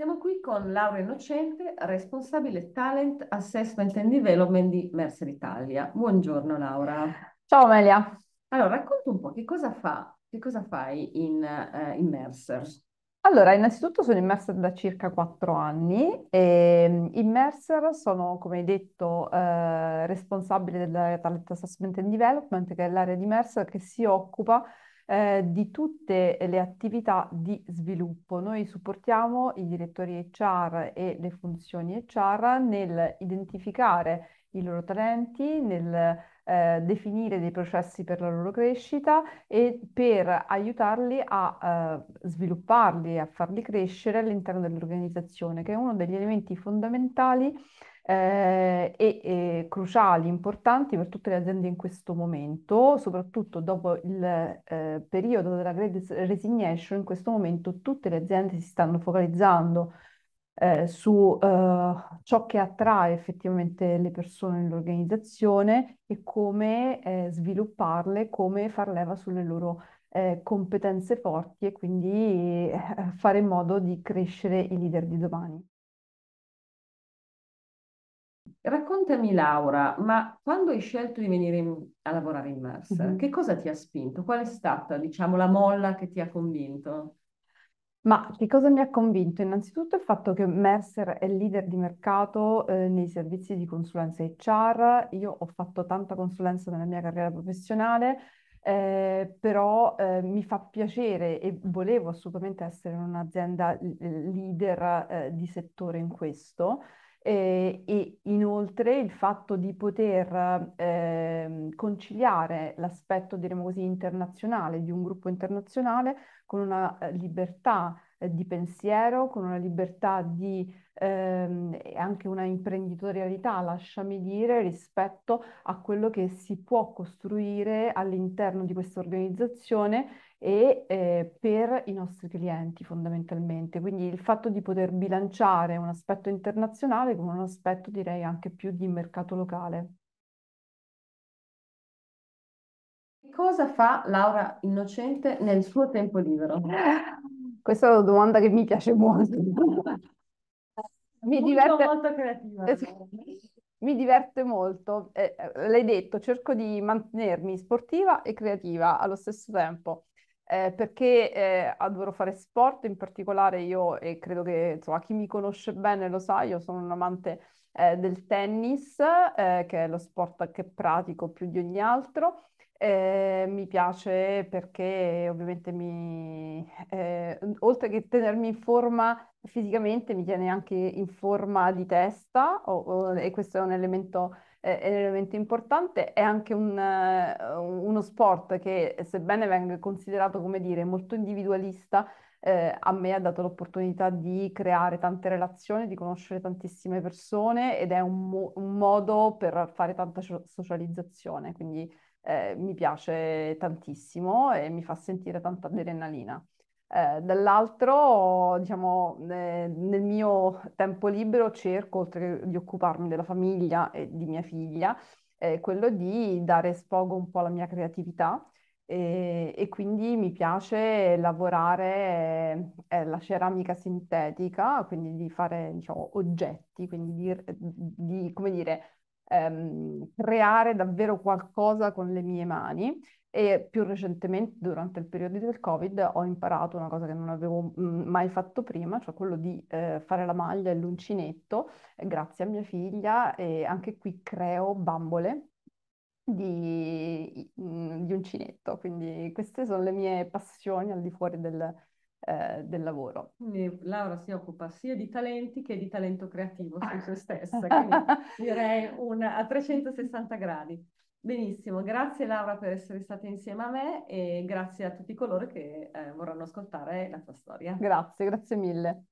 Siamo qui con Laura Innocente, responsabile Talent Assessment and Development di Mercer Italia. Buongiorno Laura. Ciao Amelia. Allora, racconta un po' che cosa, fa, che cosa fai in, uh, in Mercer? Allora, innanzitutto sono in Mercer da circa quattro anni e mm, in Mercer sono, come hai detto, eh, responsabile del Talent Assessment and Development, che è l'area di Mercer che si occupa eh, di tutte le attività di sviluppo. Noi supportiamo i direttori HR e le funzioni HR nel identificare i loro talenti, nel eh, definire dei processi per la loro crescita e per aiutarli a eh, svilupparli, a farli crescere all'interno dell'organizzazione, che è uno degli elementi fondamentali eh, e, e cruciali, importanti per tutte le aziende in questo momento, soprattutto dopo il eh, periodo della Great Resignation, in questo momento tutte le aziende si stanno focalizzando eh, su eh, ciò che attrae effettivamente le persone nell'organizzazione e come eh, svilupparle, come far leva sulle loro eh, competenze forti e quindi fare in modo di crescere i leader di domani. Raccontami Laura, ma quando hai scelto di venire in, a lavorare in Mercer, mm-hmm. che cosa ti ha spinto? Qual è stata, diciamo, la molla che ti ha convinto? Ma che cosa mi ha convinto? Innanzitutto il fatto che Mercer è leader di mercato eh, nei servizi di consulenza HR. Io ho fatto tanta consulenza nella mia carriera professionale, eh, però eh, mi fa piacere e volevo assolutamente essere un'azienda leader eh, di settore in questo eh, e inoltre il fatto di poter eh, conciliare l'aspetto, diremmo così, internazionale di un gruppo internazionale con una eh, libertà eh, di pensiero, con una libertà di ehm, e anche una imprenditorialità, lasciami dire, rispetto a quello che si può costruire all'interno di questa organizzazione e eh, per i nostri clienti fondamentalmente. Quindi il fatto di poter bilanciare un aspetto internazionale con un aspetto direi anche più di mercato locale. Cosa fa Laura Innocente nel suo tempo libero? Questa è una domanda che mi piace molto. mi, diverte... Molto mi diverte... molto. Eh, l'hai detto, cerco di mantenermi sportiva e creativa allo stesso tempo. Eh, perché eh, adoro fare sport, in particolare io, e credo che insomma, chi mi conosce bene lo sa, io sono un amante eh, del tennis, eh, che è lo sport che pratico più di ogni altro, eh, mi piace perché ovviamente mi, eh, oltre che tenermi in forma fisicamente, mi tiene anche in forma di testa o, o, e questo è un elemento, eh, è un elemento importante. È anche un, eh, uno sport che, sebbene venga considerato, come dire, molto individualista, eh, a me ha dato l'opportunità di creare tante relazioni, di conoscere tantissime persone ed è un, mo- un modo per fare tanta socializzazione. Quindi eh, mi piace tantissimo e mi fa sentire tanta adrenalina. Eh, dall'altro, diciamo, eh, nel mio tempo libero cerco, oltre che di occuparmi della famiglia e di mia figlia, eh, quello di dare sfogo un po' alla mia creatività e, eh, e quindi mi piace lavorare eh, la ceramica sintetica, quindi di fare, diciamo, oggetti, quindi di, di come dire, ehm, creare davvero qualcosa con le mie mani e più recentemente durante il periodo del Covid ho imparato una cosa che non avevo mm, mai fatto prima, cioè quello di eh, fare la maglia e l'uncinetto, eh, grazie a mia figlia e anche qui creo bambole di, mm, di uncinetto, quindi queste sono le mie passioni al di fuori del, eh, del lavoro. Quindi Laura si occupa sia di talenti che di talento creativo su se ah. stessa, quindi direi una, a 360 gradi. Benissimo, grazie Laura per essere stata insieme a me e grazie a tutti coloro che eh, vorranno ascoltare la tua storia. Grazie, grazie mille.